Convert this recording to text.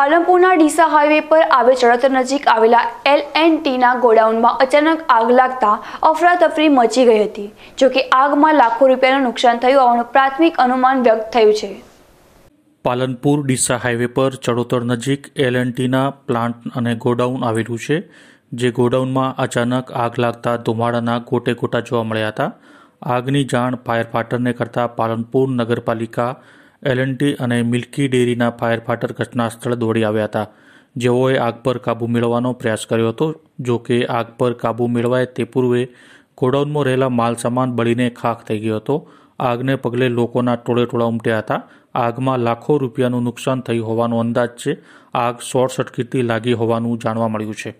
પાલનપુરના Deesa highway પર આવે ચડતર નજીક આવેલા એલ એન ટીના ગોડાઉનમાં અચાનક આગ લાગતા અફરાતફરી મચી ગઈ હતી જોકે આગમાં લાખો રૂપિયાનું નુકસાન થયું હોવાનું પ્રાથમિક અનુમાન વ્યક્ત થયું છે પાલનપુર ડીસા હાઈવે પર ચડોતર નજીક એલ એન ટીના પ્લાન્ટ અને ગોડાઉન આવેલું છે જે ગોડાઉનમાં અચાનક આગ લાગતા ધુમાડાના ગોટે ગોટા જોવા મળ્યા હતા આગની જાણ ફાયર ફાટરને કરતા પાલનપુર નગરપાલિકા એલએનટી અને મિલ્કી ડેરીના ફાયર ફાટર ઘટના સ્થળ દોડી આવ્યા હતા જેઓએ આગ પર કાબુ મેળવવાનો પ્રયાસ કર્યો હતો જો કે આગ પર કાબુ મેળવાય તે પૂર્વે ગોડાઉનમાં રહેલા માલ સામાન બળીને ખાખ થઈ ગયો હતો આગને પગલે લોકોના ટોળેટોળા ઉમટ્યા હતા આગમાં લાખો રૂપિયાનું નુકસાન થયું હોવાનો અંદાજ છે આગ શોર્ટ સર્કિટથી લાગી હોવાનું જાણવા મળ્યું છે